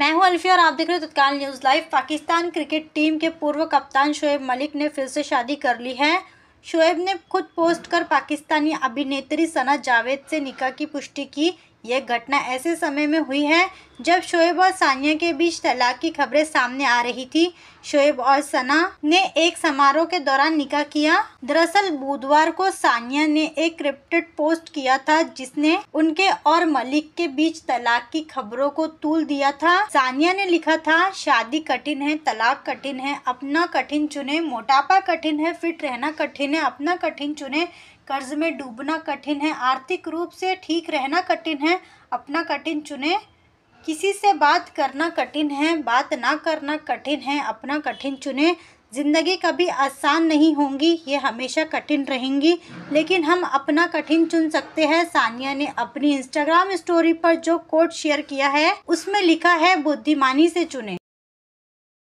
मैं हूं अल्फिया और आप देख रहे हो तत्काल news live Pakistan cricket team के पूर्व कप्तान शोएब मलिक ने फिर से शादी कर ली है शोएब ने खुद पोस्ट कर पाकिस्तानी अभिनेत्री सना जावेद से निकाह की पुष्टि की यह घटना ऐसे समय में हुई है जब शोएब और सानिया के बीच तलाक की खबरें सामने आ रही थी शोएब और सना ने एक समारोह के दौरान निकाह किया दरअसल बुधवार को सानिया ने एक क्रिप्टेड पोस्ट किया था जिसने उनके और मलिक के बीच तलाक की खबरों को तूल दिया था सानिया ने लिखा था शादी कठिन है तलाक कठिन है अपना कठिन चुने मोटापा कठिन है फिट रहना कठिन है अपना कठिन चुने कर्ज में डूबना कठिन है आर्थिक रूप से ठीक रहना कठिन है अपना कठिन चुने किसी से बात करना कठिन है बात ना करना कठिन है अपना कठिन चुने ज़िंदगी कभी आसान नहीं होंगी ये हमेशा कठिन रहेंगी लेकिन हम अपना कठिन चुन सकते हैं सानिया ने अपनी इंस्टाग्राम स्टोरी पर जो कोट शेयर किया है उसमें लिखा है बुद्धिमानी से चुने